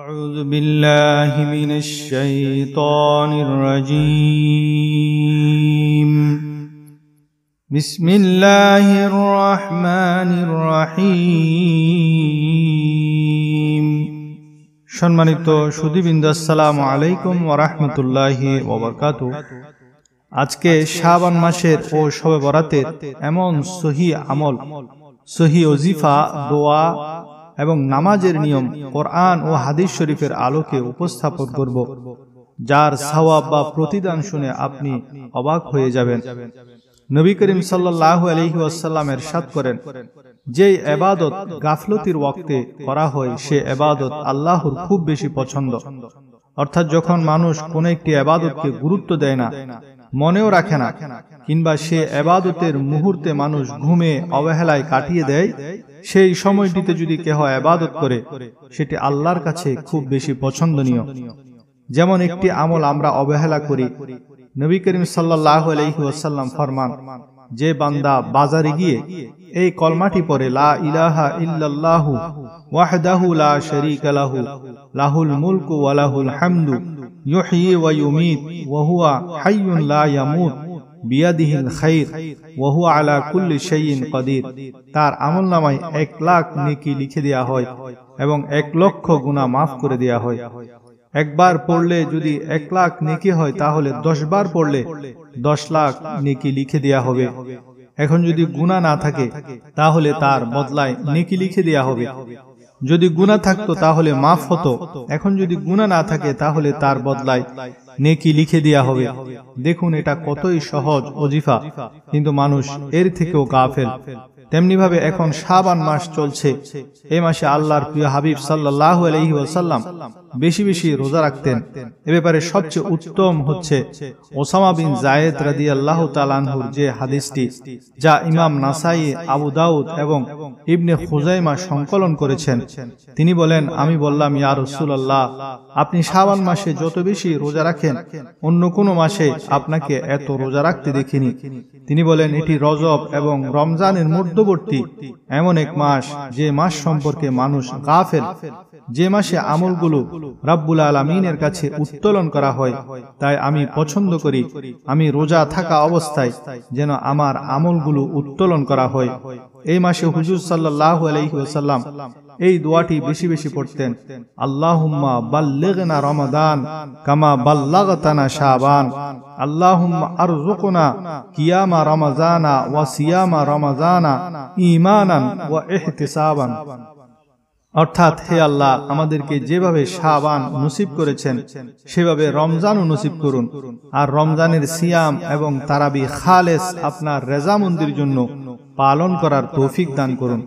أعوذ بالله من الشيطان الرجيم بسم الله الرحمن الرحيم সম্মানিত সুদীবিন্দু আসসালামু আলাইকুম ওরহমতুল্লাহি ওবরকাত আজকে শাবান মাসের ও শবে বরাতের এমন সহি আমল সহি ওজিফা দোয়া এবং নামাজের নিয়ম কোরআন ও হাদিস শরীফের আলোকে উপস্থাপন করব যার সওয়াব বা প্রতিদান শুনে আপনি অবাক হয়ে যাবেন নবী করিম সাল্লাহ আলহি আসাল্লামের সাত করেন যে এবাদত গাফলতির ওয়াক্তে করা হয় সে এবাদত আল্লাহর খুব বেশি পছন্দ অর্থাৎ যখন মানুষ কোন একটি আবাদতকে গুরুত্ব দেয় না মনেও রাখে না কিংবা সে এবাদতের মুহূর্তে মানুষ ঘুমে অবহেলায় কাটিয়ে দেয় সেই সময়টিতে যদি কেহ এবাদত করে সেটি আল্লাহর কাছে খুব বেশি পছন্দনীয় যেমন একটি আমল আমরা অবহেলা করি নবী করিম সাল্লাহ আলহিহাসাল্লাম ফরমান যে বান্দা বাজারে গিয়ে এই কলমাটি পরে লা ইলাহা ইল্লাল্লাহু ওয়াহদাহু লাহু লাহুল মুলকু ওয়ালাহুল হামদু তার আমল নামায় আলা কুল্লি তার এক লাখ নেকি লিখে দেয়া হয় এবং এক লক্ষ গুণা মাফ করে দেয়া হয় একবার পড়লে যদি এক লাখ নেকি হয় তাহলে দশ বার পড়লে দশ লাখ নেকি লিখে দেয়া হবে এখন যদি গুণা না থাকে তাহলে তার বদলায় নেকি লিখে দেয়া হবে যদি গুণা থাকতো তাহলে মাফ হতো এখন যদি গুণা না থাকে তাহলে তার বদলায় নেকি লিখে দেয়া হবে দেখুন এটা কতই সহজ অজিফা কিন্তু মানুষ এর থেকেও গাফেল তেমনিভাবে এখন শাবান মাস চলছে এই মাসে আল্লাহর প্রিয় হাবিব সাল্লাহ আলহি বেশি বেশি রোজা রাখতেন এ ব্যাপারে সবচেয়ে উত্তম হচ্ছে ওসামা বিন জায়েদ রাদি আল্লাহ তালানহুর যে হাদিসটি যা ইমাম নাসাই আবু দাউদ এবং ইবনে খুজাইমা সংকলন করেছেন তিনি বলেন আমি বললাম ইয়া রসুল্লাহ আপনি শাবান মাসে যত বেশি রোজা রাখেন অন্য কোনো মাসে আপনাকে এত রোজা রাখতে দেখিনি তিনি বলেন এটি রজব এবং রমজানের মধ্য মধ্যবর্তী এমন এক মাস যে মাস সম্পর্কে মানুষ গাফেল যে মাসে আমলগুলো রাব্বুল আলমিনের কাছে উত্তোলন করা হয় তাই আমি পছন্দ করি আমি রোজা থাকা অবস্থায় যেন আমার আমলগুলো উত্তোলন করা হয় এই মাসে হুজুর সাল্লাহ আলহিউসাল্লাম এই দোয়াটি বেশি বেশি পড়তেন আল্লাহুম্মা বাল্লেগনা রমাদান কামা বাল্লাগতানা শাহবান আল্লাহুম্মা জোকোনা কিয়ামা রমাজানা ওয়া সিয়ামা রমাজানা ইমানান ওয়া ইহতিসাবান অর্থাৎ হে আল্লাহ আমাদেরকে যেভাবে শাহবান নসিব করেছেন সেভাবে রমজানও নসিব করুন আর রমজানের সিয়াম এবং তারাবি খালেস আপনার রেজামন্দির জন্য পালন করার তৌফিক দান করুন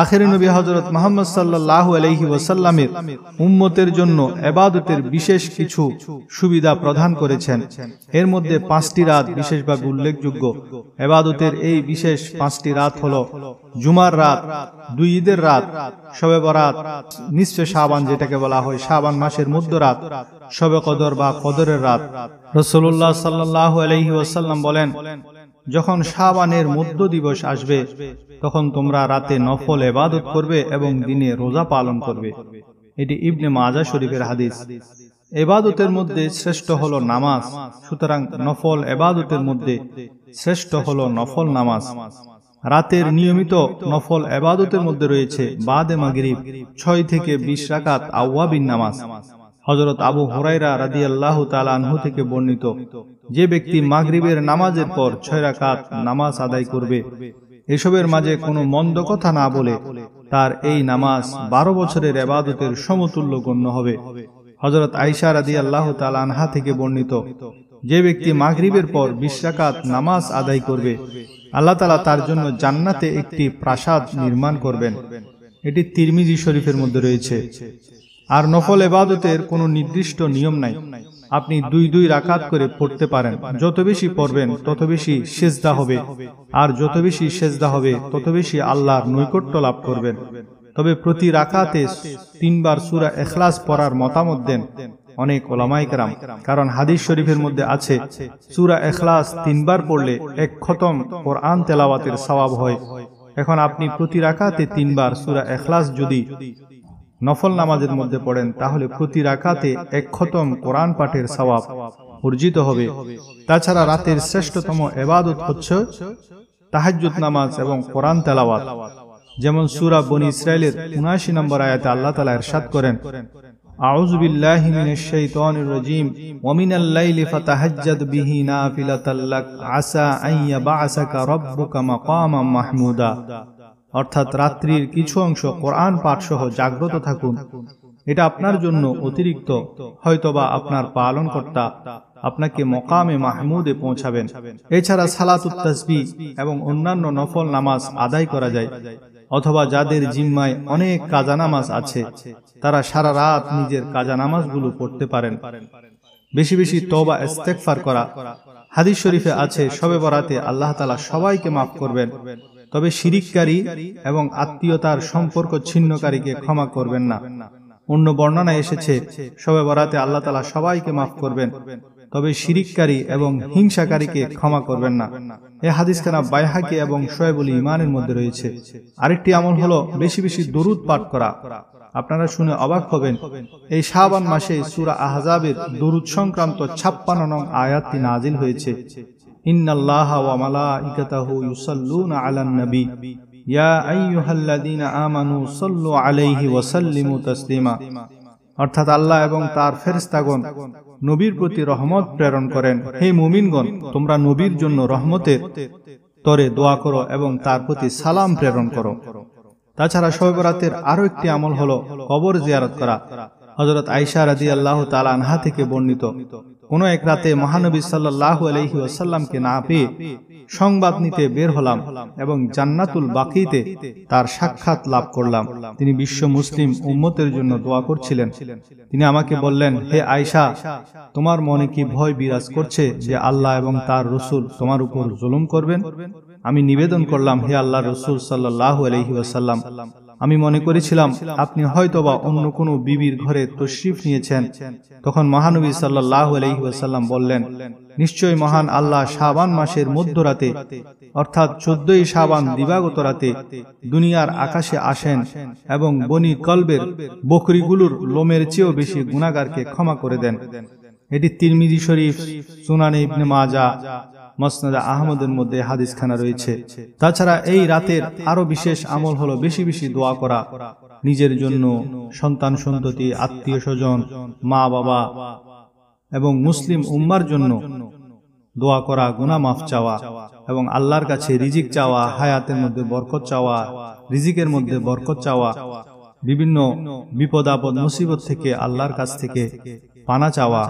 আখের নবী হজরত মোহাম্মদ সাল্লাহ আলহি ওয়াসাল্লামের উম্মতের জন্য এবাদতের বিশেষ কিছু সুবিধা প্রদান করেছেন এর মধ্যে পাঁচটি রাত বিশেষভাবে উল্লেখযোগ্য এবাদতের এই বিশেষ পাঁচটি রাত হল জুমার রাত দুই ঈদের রাত শবে বরাত নিশ্চয় সাবান যেটাকে বলা হয় সাবান মাসের মধ্য রাত শবে কদর বা কদরের রাত রসল্লাহ সাল্লাহ আলহি ওয়াসাল্লাম বলেন যখন শাহবানের মধ্য দিবস আসবে তখন তোমরা রাতে নফল এবাদত করবে এবং দিনে রোজা পালন করবে এটি ইবনে মাজা শরীফের হাদিস এবাদতের মধ্যে শ্রেষ্ঠ হল নামাজ সুতরাং নফল এবাদতের মধ্যে শ্রেষ্ঠ হল নফল নামাজ রাতের নিয়মিত নফল এবাদতের মধ্যে রয়েছে বাদে মাগরিব ছয় থেকে বিশ রাকাত আওয়াবিন নামাজ হজরত আবু হরাইরা রাদি আল্লাহ তালানহু থেকে বর্ণিত যে ব্যক্তি মাগরিবের নামাজের পর ছয় কাত নামাজ আদায় করবে এসবের মাঝে কোনো মন্দ কথা না বলে তার এই নামাজ বারো বছরের এবাদতের সমতুল্য গণ্য হবে হজরত আইসা রাদি আল্লাহ তালানহা থেকে বর্ণিত যে ব্যক্তি মাগরিবের পর বিশ্বাকাত নামাজ আদায় করবে আল্লাহ তালা তার জন্য জান্নাতে একটি প্রাসাদ নির্মাণ করবেন এটি তিরমিজি শরীফের মধ্যে রয়েছে আর নফল এবাদতের কোনো নির্দিষ্ট নিয়ম নাই আপনি দুই দুই রাকাত করে পড়তে পারেন যত বেশি পড়বেন তত বেশি সেজদা হবে আর যত বেশি সেজদা হবে তত বেশি আল্লাহর নৈকট্য লাভ করবেন তবে প্রতি রাকাতে তিনবার সুরা এখলাস পড়ার মতামত দেন অনেক ওলামাইকরাম কারণ হাদিস শরীফের মধ্যে আছে সুরা এখলাস তিনবার পড়লে এক খতম আন তেলাওয়াতের স্বভাব হয় এখন আপনি প্রতি রাখাতে তিনবার সুরা এখলাস যদি নফল নামাজের মধ্যে পড়েন তাহলে প্রতি রাখাতে এক খতম কোরআন পাঠের সওয়াব অর্জিত হবে তাছাড়া রাতের শ্রেষ্ঠতম এবাদত হচ্ছে তাহাজুদ নামাজ এবং কোরআন তেলাওয়াত যেমন সুরা বনি ইসরায়েলের উনাশি নম্বর আয়াতে আল্লাহ তালা এরশাদ করেন أعوذ بالله من الشيطان الرجيم ومن الليل فتهجد به نافلة لك عسى أن يبعثك ربك مقاما محمودا অর্থাৎ রাত্রির কিছু অংশ কোরআন পাঠ সহ জাগ্রত থাকুন এটা আপনার জন্য অতিরিক্ত হয়তোবা আপনার পালন কর্তা আপনাকে মকামে মাহমুদে পৌঁছাবেন এছাড়া সালাতুত তসবি এবং অন্যান্য নফল নামাজ আদায় করা যায় অথবা যাদের জিম্মায় অনেক কাজা নামাজ আছে তারা সারা রাত নিজের কাজা নামাজগুলো পড়তে পারেন বেশি বেশি তবা ইস্তেকফার করা হাদিস শরীফে আছে সবে বরাতে আল্লাহ তালা সবাইকে মাফ করবেন তবে শিরিককারী এবং আত্মীয়তার সম্পর্ক ছিন্নকারীকে ক্ষমা করবেন না অন্য বর্ণনায় এসেছে সবে বরাতে আল্লাহ তালা সবাইকে মাফ করবেন তবে শিরিককারী এবং হিংসাকারীকে ক্ষমা করবেন না এ হাদিস খানা বাইহাকি এবং শোয়েবুল ইমানের মধ্যে রয়েছে আরেকটি আমল হল বেশি বেশি দরুদ পাঠ করা আপনারা শুনে অবাক হবেন এই শাহবান মাসে সুরা আহজাবের দরুদ সংক্রান্ত ছাপ্পান্ন নং আয়াতটি নাজিল হয়েছে অর্থাৎ আল্লাহ এবং তার নবীর প্রতি রহমত প্রেরণ করেন হে মুমিনগণ তোমরা নবীর জন্য রহমতের তরে দোয়া করো এবং তার প্রতি সালাম প্রেরণ করো তাছাড়া শৈবরাতের আরো একটি আমল হলো কবর জিয়ারত করা হজরত আইসা রাজি আল্লাহ তালা আনহা থেকে বর্ণিত কোনো এক রাতে মহানবী সাল্লাহ আলহি ওসাল্লামকে না পেয়ে সংবাদ নিতে বের হলাম এবং জান্নাতুল বাকিতে তার সাক্ষাৎ লাভ করলাম তিনি বিশ্ব মুসলিম উম্মতের জন্য দোয়া করছিলেন তিনি আমাকে বললেন হে আয়সা তোমার মনে কি ভয় বিরাজ করছে যে আল্লাহ এবং তার রসুল তোমার উপর জুলুম করবেন আমি নিবেদন করলাম হে আল্লাহ রসুল সাল্লাহ আলহি ওসাল্লাম আমি মনে করেছিলাম আপনি হয়তোবা অন্য কোনো বিবির ঘরে তশরিফ নিয়েছেন তখন মহানবী সাল্লাহ আলহিহাসাল্লাম বললেন নিশ্চয় মহান আল্লাহ শাবান মাসের মধ্যরাতে অর্থাৎ চোদ্দই শাবান দিবাগত রাতে দুনিয়ার আকাশে আসেন এবং বনি কলবের বকরিগুলোর লোমের চেয়েও বেশি গুণাগারকে ক্ষমা করে দেন এটি তিরমিজি শরীফ সুনানি ইবনে মাজা মসনাদা আহমদের মধ্যে খানা রয়েছে তাছাড়া এই রাতের আরো বিশেষ আমল হলো বেশি বেশি দোয়া করা নিজের জন্য সন্তান সন্ততি আত্মীয় স্বজন মা বাবা এবং মুসলিম উম্মার জন্য দোয়া করা গুনা মাফ চাওয়া এবং আল্লাহর কাছে রিজিক চাওয়া হায়াতের মধ্যে বরকত চাওয়া রিজিকের মধ্যে বরকত চাওয়া বিভিন্ন বিপদ আপদ মুসিবত থেকে আল্লাহর কাছ থেকে পানা চাওয়া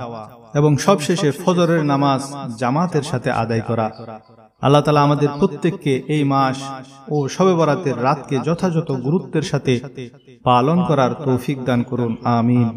এবং সবশেষে ফজরের নামাজ জামাতের সাথে আদায় করা আল্লাহ তালা আমাদের প্রত্যেককে এই মাস ও সবে বরাতের রাতকে যথাযথ গুরুত্বের সাথে পালন করার তৌফিক দান করুন আমিন